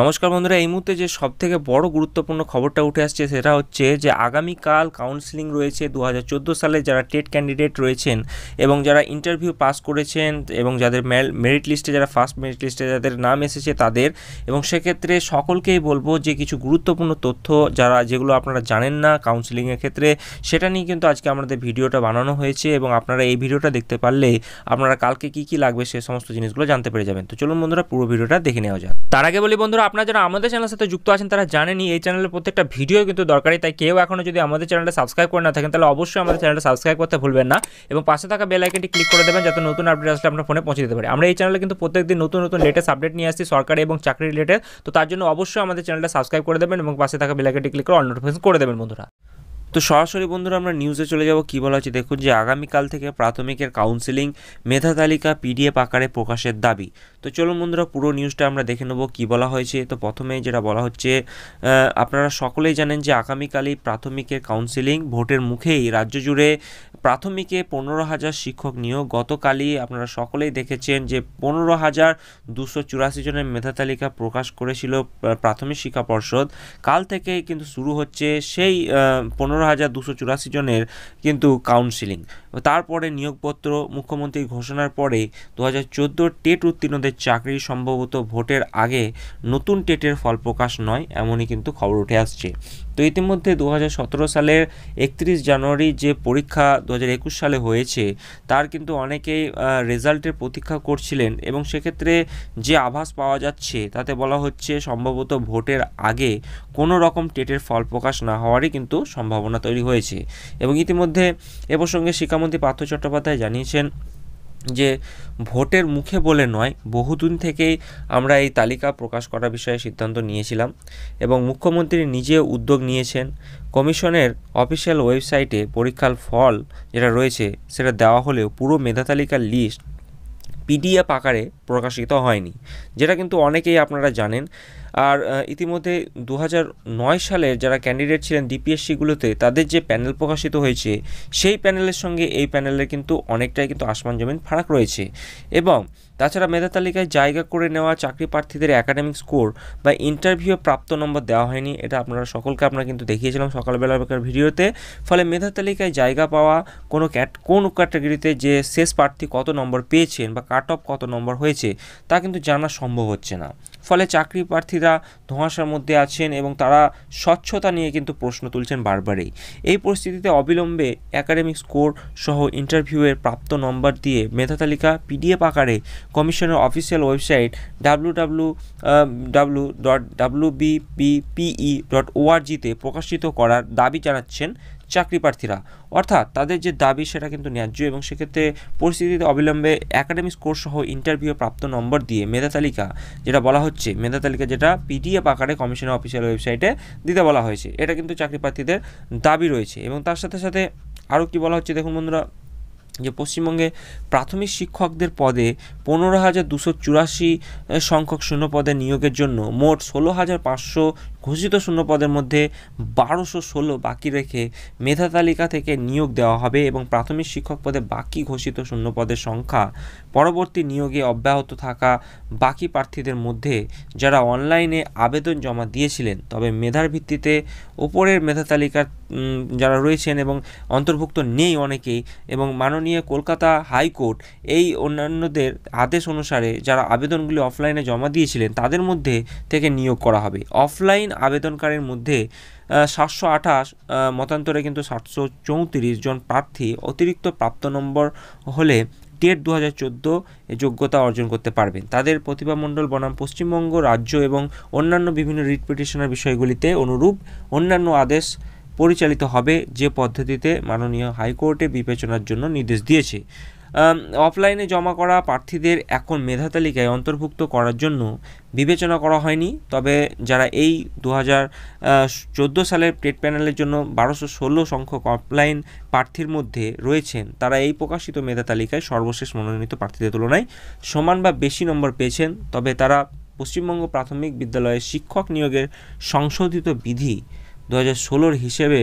নমস্কার বন্ধুরা এই মুহূর্তে যে সব থেকে বড় গুরুত্বপূর্ণ খবরটা উঠে আসছে সেটা হচ্ছে যে আগামীকাল কাউন্সিলিং রয়েছে দু হাজার সালে যারা টেট ক্যান্ডিডেট রয়েছেন এবং যারা ইন্টারভিউ পাস করেছেন এবং যাদের মেরিট লিস্টে যারা ফার্স্ট মেরিট লিস্টে যাদের নাম এসেছে তাদের এবং সেক্ষেত্রে সকলকেই বলবো যে কিছু গুরুত্বপূর্ণ তথ্য যারা যেগুলো আপনারা জানেন না কাউন্সিলিংয়ের ক্ষেত্রে সেটা নিয়ে কিন্তু আজকে আমাদের ভিডিওটা বানানো হয়েছে এবং আপনারা এই ভিডিওটা দেখতে পারলে আপনারা কালকে কি কি লাগবে সে সমস্ত জিনিসগুলো জানতে পেরে যাবেন তো চলুন বন্ধুরা পুরো ভিডিওটা দেখে নেওয়া যাক তার আগে বলি বন্ধুরা বন্ধুরা আপনারা যারা আমাদের চ্যানেলের সাথে যুক্ত আছেন তারা জানেনি এই চ্যানেলের প্রত্যেকটা ভিডিও কিন্তু দরকারি তাই কেউ এখনও যদি আমাদের চ্যানেলটা সাবস্ক্রাইব করে না থাকেন তাহলে অবশ্যই আমাদের চ্যানেলটা সাবস্ক্রাইব করতে ভুলবেন না এবং পাশে থাকা বেল আইকনটি ক্লিক করে দেবেন যাতে নতুন আপডেট আসলে আপনার ফোনে পৌঁছে দিতে পারে আমরা এই চ্যানেলে কিন্তু প্রত্যেকদিন নতুন নতুন লেটেস্ট আপডেট নিয়ে আসছি সরকারি এবং চাকরি রিলেটেড তো তার জন্য অবশ্যই আমাদের চ্যানেলটা সাবস্ক্রাইব করে দেবেন এবং পাশে থাকা বেল আইকনটি ক্লিক করে অল নোটিফিকেশন করে দেবেন বন্ধুরা তো সরাসরি বন্ধুরা আমরা নিউজে চলে যাব কী বলা হচ্ছে দেখুন যে আগামীকাল থেকে প্রাথমিকের কাউন্সিলিং মেধা তালিকা পিডিএফ আকারে প্রকাশের দাবি তো চলুন বন্ধুরা পুরো নিউজটা আমরা দেখে নেব কি বলা হয়েছে তো প্রথমে যেটা বলা হচ্ছে আপনারা সকলেই জানেন যে আগামীকালই প্রাথমিকের কাউন্সিলিং ভোটের মুখেই রাজ্য জুড়ে প্রাথমিকে পনেরো হাজার শিক্ষক নিয়োগ গতকালই আপনারা সকলেই দেখেছেন যে পনেরো হাজার দুশো চুরাশি জনের মেধা তালিকা প্রকাশ করেছিল প্রাথমিক শিক্ষা পর্ষদ কাল থেকে কিন্তু শুরু হচ্ছে সেই পনেরো হাজার দুশো চুরাশি জনের কিন্তু কাউন্সিলিং তারপরে নিয়োগপত্র মুখ্যমন্ত্রী ঘোষণার পরে দু হাজার চোদ্দো টেট উত্তীর্ণদের তাদের চাকরি সম্ভবত ভোটের আগে নতুন টেটের ফল প্রকাশ নয় এমনই কিন্তু খবর উঠে আসছে তো ইতিমধ্যে দু সালের একত্রিশ জানুয়ারি যে পরীক্ষা দু সালে হয়েছে তার কিন্তু অনেকেই রেজাল্টের প্রতীক্ষা করছিলেন এবং সেক্ষেত্রে যে আভাস পাওয়া যাচ্ছে তাতে বলা হচ্ছে সম্ভবত ভোটের আগে কোনো রকম টেটের ফল প্রকাশ না হওয়ারই কিন্তু সম্ভাবনা তৈরি হয়েছে এবং ইতিমধ্যে এ প্রসঙ্গে শিক্ষামন্ত্রী পার্থ চট্টোপাধ্যায় জানিয়েছেন যে ভোটের মুখে বলে নয় বহুদিন থেকেই আমরা এই তালিকা প্রকাশ করার বিষয়ে সিদ্ধান্ত নিয়েছিলাম এবং মুখ্যমন্ত্রী নিজে উদ্যোগ নিয়েছেন কমিশনের অফিসিয়াল ওয়েবসাইটে পরীক্ষার ফল যেটা রয়েছে সেটা দেওয়া হলেও পুরো মেধা তালিকার লিস্ট পিডিএফ আকারে প্রকাশিত হয়নি যেটা কিন্তু অনেকেই আপনারা জানেন আর ইতিমধ্যে দু নয় সালে যারা ক্যান্ডিডেট ছিলেন ডিপিএসসিগুলোতে তাদের যে প্যানেল প্রকাশিত হয়েছে সেই প্যানেলের সঙ্গে এই প্যানেলের কিন্তু অনেকটাই কিন্তু আসমান জমিন ফারাক রয়েছে এবং তাছাড়া মেধা তালিকায় জায়গা করে নেওয়া চাকরি প্রার্থীদের একাডেমিক স্কোর বা ইন্টারভিউ প্রাপ্ত নম্বর দেওয়া হয়নি এটা আপনারা সকলকে আমরা কিন্তু দেখিয়েছিলাম সকালবেলাকার ভিডিওতে ফলে মেধা তালিকায় জায়গা পাওয়া কোনো ক্যাট কোন ক্যাটাগরিতে যে শেষ প্রার্থী কত নম্বর পেয়েছেন বা কাট অফ কত নম্বর হয়েছে তা কিন্তু জানা সম্ভব হচ্ছে না ফলে চাকরি প্রার্থীরা ধোঁয়াশার মধ্যে আছেন এবং তারা স্বচ্ছতা নিয়ে কিন্তু প্রশ্ন তুলছেন বারবারই এই পরিস্থিতিতে অবিলম্বে একাডেমিক স্কোর সহ ইন্টারভিউয়ের প্রাপ্ত নম্বর দিয়ে মেধা তালিকা পিডিএফ আকারে কমিশনের official website W W dot e প্রকাশিত করার দাবি জানাচ্ছেন চাকরি প্রার্থীরা অর্থাৎ তাদের যে দাবি সেটা কিন্তু ন্যায্য এবং সেক্ষেত্রে পরিস্থিতিতে অবিলম্বে একাডেমিক স্কোর সহ ইন্টারভিউ প্রাপ্ত নম্বর দিয়ে মেধা তালিকা যেটা বলা হচ্ছে মেধা তালিকা যেটা পিডিএফ পিডিএফ আকারে কমিশনের অফিসিয়াল ওয়েবসাইটে দিতে বলা হয়েছে এটা কিন্তু চাকরি প্রার্থীদের দাবি রয়েছে এবং তার সাথে সাথে আরও কি বলা হচ্ছে দেখুন বন্ধুরা যে পশ্চিমবঙ্গে প্রাথমিক শিক্ষকদের পদে পনেরো হাজার দুশো চুরাশি সংখ্যক শূন্য পদে নিয়োগের জন্য মোট ষোলো হাজার পাঁচশো ঘোষিত শূন্য পদের মধ্যে বারোশো ষোলো বাকি রেখে মেধা তালিকা থেকে নিয়োগ দেওয়া হবে এবং প্রাথমিক শিক্ষক পদে বাকি ঘোষিত শূন্য পদের সংখ্যা পরবর্তী নিয়োগে অব্যাহত থাকা বাকি প্রার্থীদের মধ্যে যারা অনলাইনে আবেদন জমা দিয়েছিলেন তবে মেধার ভিত্তিতে ওপরের মেধা তালিকার যারা রয়েছেন এবং অন্তর্ভুক্ত নেই অনেকেই এবং মাননীয় কলকাতা হাইকোর্ট এই অন্যান্যদের আদেশ অনুসারে যারা আবেদনগুলি অফলাইনে জমা দিয়েছিলেন তাদের মধ্যে থেকে নিয়োগ করা হবে অফলাইন আবেদনকারীর মধ্যে সাতশো আঠাশ মতান্তরে কিন্তু সাতশো চৌত্রিশ জন প্রার্থী অতিরিক্ত প্রাপ্ত নম্বর হলে টেট দু হাজার চোদ্দো যোগ্যতা অর্জন করতে পারবেন তাদের প্রতিভামণ্ডল বনাম পশ্চিমবঙ্গ রাজ্য এবং অন্যান্য বিভিন্ন রিট পিটিশনের বিষয়গুলিতে অনুরূপ অন্যান্য আদেশ পরিচালিত হবে যে পদ্ধতিতে মাননীয় হাইকোর্টে বিবেচনার জন্য নির্দেশ দিয়েছে অফলাইনে জমা করা প্রার্থীদের এখন মেধা তালিকায় অন্তর্ভুক্ত করার জন্য বিবেচনা করা হয়নি তবে যারা এই দু হাজার চোদ্দো সালের ট্রেড প্যানেলের জন্য বারোশো ষোলো সংখ্যক অফলাইন প্রার্থীর মধ্যে রয়েছেন তারা এই প্রকাশিত মেধা তালিকায় সর্বশেষ মনোনীত প্রার্থীদের তুলনায় সমান বা বেশি নম্বর পেয়েছেন তবে তারা পশ্চিমবঙ্গ প্রাথমিক বিদ্যালয়ে শিক্ষক নিয়োগের সংশোধিত বিধি দু হাজার ষোলোর হিসেবে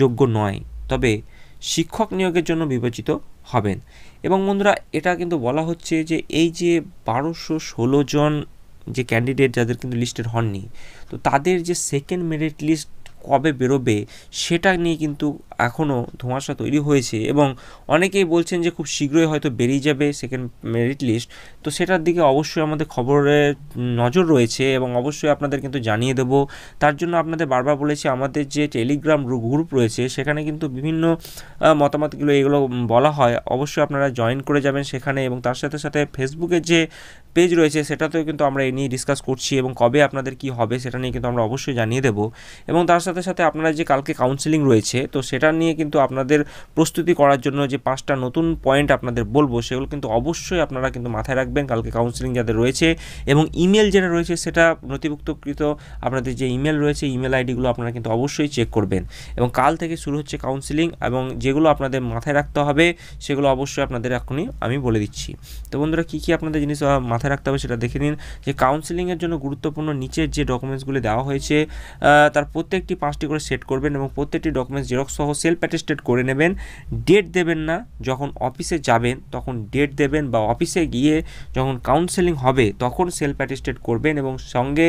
যোগ্য নয় তবে শিক্ষক নিয়োগের জন্য বিবেচিত হবেন এবং বন্ধুরা এটা কিন্তু বলা হচ্ছে যে এই যে বারোশো ষোলো জন যে ক্যান্ডিডেট যাদের কিন্তু লিস্টেড হননি তো তাদের যে সেকেন্ড মেরিট লিস্ট কবে বেরোবে সেটা নিয়ে কিন্তু এখনও ধোঁয়াশা তৈরি হয়েছে এবং অনেকেই বলছেন যে খুব শীঘ্রই হয়তো বেরিয়ে যাবে সেকেন্ড মেরিট লিস্ট তো সেটার দিকে অবশ্যই আমাদের খবরের নজর রয়েছে এবং অবশ্যই আপনাদের কিন্তু জানিয়ে দেব তার জন্য আপনাদের বারবার বলেছি আমাদের যে টেলিগ্রাম গ্রুপ রয়েছে সেখানে কিন্তু বিভিন্ন মতামতগুলো এগুলো বলা হয় অবশ্যই আপনারা জয়েন করে যাবেন সেখানে এবং তার সাথে সাথে ফেসবুকের যে পেজ রয়েছে সেটাতেও কিন্তু আমরা এ নিয়ে ডিসকাস করছি এবং কবে আপনাদের কি হবে সেটা নিয়ে কিন্তু আমরা অবশ্যই জানিয়ে দেব এবং তার সাথে সাথে সাথে আপনারা যে কালকে কাউন্সেলিং রয়েছে তো সেটা নিয়ে কিন্তু আপনাদের প্রস্তুতি করার জন্য যে পাঁচটা নতুন পয়েন্ট আপনাদের বলবো সেগুলো কিন্তু অবশ্যই আপনারা কিন্তু মাথায় রাখবেন কালকে কাউন্সেলিং যাদের রয়েছে এবং ইমেল যেটা রয়েছে সেটা নথিভুক্তকৃত আপনাদের যে ইমেল রয়েছে ইমেল আইডিগুলো আপনারা কিন্তু অবশ্যই চেক করবেন এবং কাল থেকে শুরু হচ্ছে কাউন্সিলিং এবং যেগুলো আপনাদের মাথায় রাখতে হবে সেগুলো অবশ্যই আপনাদের এখনই আমি বলে দিচ্ছি তো বন্ধুরা কী কী আপনাদের জিনিস মাথায় রাখতে হবে সেটা দেখে নিন যে কাউন্সিলিংয়ের জন্য গুরুত্বপূর্ণ নিচের যে ডকুমেন্টসগুলি দেওয়া হয়েছে তার প্রত্যেকটি পাঁচটি করে সেট করবেন এবং প্রত্যেকটি ডকুমেন্টস জেরক্স সহ সেলফ অ্যাটেস্টেড করে নেবেন ডেট দেবেন না যখন অফিসে যাবেন তখন ডেট দেবেন বা অফিসে গিয়ে যখন কাউন্সেলিং হবে তখন সেলফ অ্যাটেস্টেড করবেন এবং সঙ্গে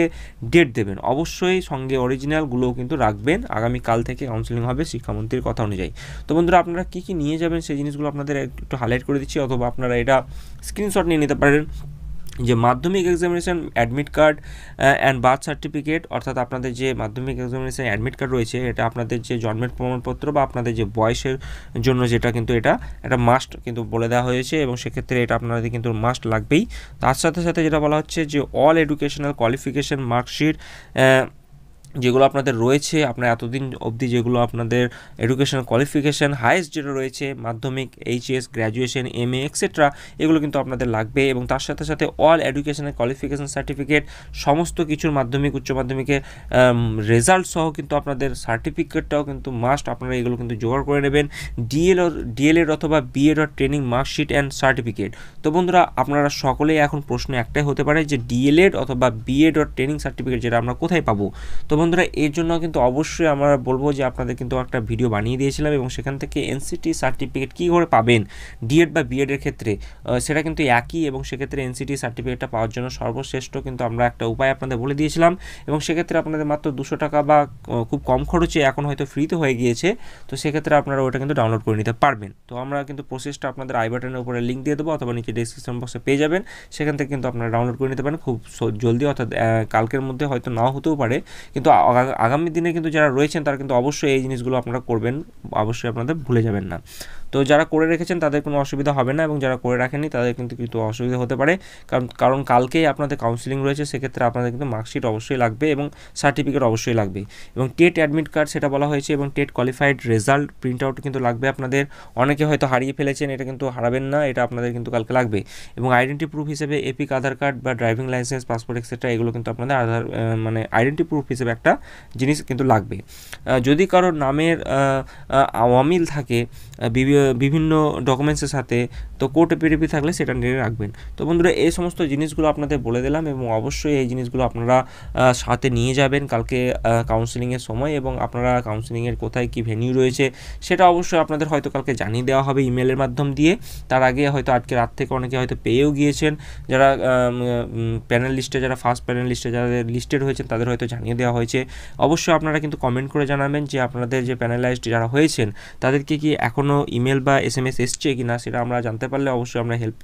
ডেট দেবেন অবশ্যই সঙ্গে অরিজিনালগুলোও কিন্তু রাখবেন আগামীকাল থেকে কাউন্সেলিং হবে শিক্ষামন্ত্রীর কথা অনুযায়ী তো বন্ধুরা আপনারা কী কী নিয়ে যাবেন সেই জিনিসগুলো আপনাদের একটু হাইলাইট করে দিচ্ছি অথবা আপনারা এটা স্ক্রিনশট নিয়ে নিতে পারেন যে মাধ্যমিক examination admit card and birth certificate অর্থাৎ আপনাদের যে মাধ্যমিক এক্সামিনেশান অ্যাডমিট কার্ড রয়েছে এটা আপনাদের যে জন্মের প্রমাণপত্র বা আপনাদের যে বয়সের জন্য যেটা কিন্তু এটা এটা মাস্ট কিন্তু বলে দেওয়া হয়েছে এবং সেক্ষেত্রে এটা আপনাদের কিন্তু মাস্ট লাগবেই তার সাথে সাথে যেটা বলা হচ্ছে যে অল এডুকেশনাল কোয়ালিফিকেশান মার্কশিট যেগুলো আপনাদের রয়েছে আপনার এতদিন অবধি যেগুলো আপনাদের এডুকেশন কোয়ালিফিকেশান হায়েস্ট যেটা রয়েছে মাধ্যমিক HS graduation M A etcetera এগুলো কিন্তু আপনাদের লাগবে এবং তার সাথে সাথে অল এডুকেশনের কোয়ালিফিকেশান সার্টিফিকেট সমস্ত কিছুর মাধ্যমিক উচ্চ মাধ্যমিকের রেজাল্ট সহ কিন্তু আপনাদের সার্টিফিকেটটাও কিন্তু মাস্ট আপনারা এগুলো কিন্তু জোগাড় করে নেবেন ডিএল ডিএলএড অথবা BEd or training marksheet and certificate তো বন্ধুরা আপনারা সকলেই এখন প্রশ্ন একটাই হতে পারে যে ডিএলএড অথবা বিএড অর ট্রেনিং সার্টিফিকেট যেটা আমরা কোথায় পাবো তো বন্ধুরা এর জন্য কিন্তু অবশ্যই আমরা বলবো যে আপনাদের কিন্তু একটা ভিডিও বানিয়ে দিয়েছিলাম এবং সেখান থেকে এনসিটি সার্টিফিকেট কী করে পাবেন ডিএড বা বিএডের ক্ষেত্রে সেটা কিন্তু একই এবং সেক্ষেত্রে এনসিটি সার্টিফিকেটটা পাওয়ার জন্য সর্বশ্রেষ্ঠ কিন্তু আমরা একটা উপায় আপনাদের বলে দিয়েছিলাম এবং সেক্ষেত্রে আপনাদের মাত্র দুশো টাকা বা খুব কম খরচে এখন হয়তো ফ্রিতে হয়ে গিয়েছে তো সেক্ষেত্রে আপনারা ওটা কিন্তু ডাউনলোড করে নিতে পারবেন তো আমরা কিন্তু প্রসেসটা আপনাদের আই বাটনের উপরে লিঙ্ক দিয়ে দেবো অথবা নিচে ডিসক্রিপশন বক্সে পেয়ে যাবেন সেখান থেকে কিন্তু আপনারা ডাউনলোড করে নিতে পারেন খুব জলদি অর্থাৎ কালকের মধ্যে হয়তো নাও হতেও পারে কিন্তু কিন্তু আগামী দিনে কিন্তু যারা রয়েছেন তারা কিন্তু অবশ্যই এই জিনিসগুলো আপনারা করবেন অবশ্যই আপনাদের ভুলে যাবেন না তো যারা করে রেখেছেন তাদের কোনো অসুবিধা হবে না এবং যারা করে রাখেনি তাদের কিন্তু কিন্তু অসুবিধা হতে পারে কারণ কারণ কালকেই আপনাদের কাউন্সিলিং রয়েছে সেক্ষেত্রে আপনাদের কিন্তু মার্কশিট অবশ্যই লাগবে এবং সার্টিফিকেট অবশ্যই লাগবে এবং টেট অ্যাডমিট কার্ড সেটা বলা হয়েছে এবং TET qualified result print out কিন্তু লাগবে আপনাদের অনেকে হয়তো হারিয়ে ফেলেছেন এটা কিন্তু হারাবেন না এটা আপনাদের কিন্তু কালকে লাগবে এবং আইডেন্টি প্রুফ হিসেবে এপিক আধার কার্ড বা ড্রাইভিং লাইসেন্স পাসপোর্ট এক্সেট্রা এগুলো কিন্তু আপনাদের আধার মানে আইডেন্টি প্রুফ হিসেবে একটা জিনিস কিন্তু লাগবে যদি কারোর নামের অমিল থাকে বিভিন্ন ডকুমেন্টসের সাথে তো কোর্ট এপিডিপি থাকলে সেটা নিয়ে রাখবেন তো বন্ধুরা এই সমস্ত জিনিসগুলো আপনাদের বলে দিলাম এবং অবশ্যই এই জিনিসগুলো আপনারা সাথে নিয়ে যাবেন কালকে কাউন্সিলিংয়ের সময় এবং আপনারা কাউন্সিলিংয়ের কোথায় কি ভেনিউ রয়েছে সেটা অবশ্যই আপনাদের হয়তো কালকে জানিয়ে দেওয়া হবে ইমেলের মাধ্যম দিয়ে তার আগে হয়তো আজকে রাত থেকে অনেকে হয়তো পেয়েও গিয়েছেন যারা প্যানেল লিস্টে যারা ফার্স্ট প্যানেল লিস্টে যাদের লিস্টেড হয়েছেন তাদের হয়তো জানিয়ে দেওয়া হয়েছে হয়েছে অবশ্যই আপনারা কিন্তু কমেন্ট করে জানাবেন যে আপনাদের যে প্যানেলাইজড যারা হয়েছেন তাদেরকে কি এখনও ইমেল বা এস এম এস এসছে কি না সেটা আমরা জানতে পারলে অবশ্যই আমরা হেল্প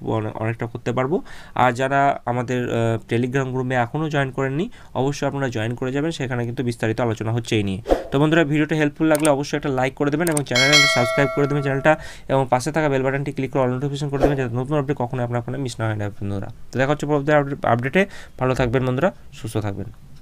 অনেকটা করতে পারবো আর যারা আমাদের টেলিগ্রাম গ্রুপে এখনও জয়েন করেননি অবশ্যই আপনারা জয়েন করে যাবেন সেখানে কিন্তু বিস্তারিত আলোচনা হচ্ছে এই নিয়ে তো বন্ধুরা ভিডিওটা হেল্পফুল লাগলে অবশ্যই একটা লাইক করে দেবেন এবং চ্যানেল সাবস্ক্রাইব করে দেবেন চ্যানেলটা এবং পাশে থাকা বেল বাটনটি ক্লিক করে অল নোটিফিকেশন করে দেবেন যাতে নতুন আপডেট কখনো আপনার আপনার মিস না হয় না বন্ধুরা তো দেখা হচ্ছে পরবর্তী আপডেটে ভালো থাকবেন বন্ধুরা সুস্থ থাকবেন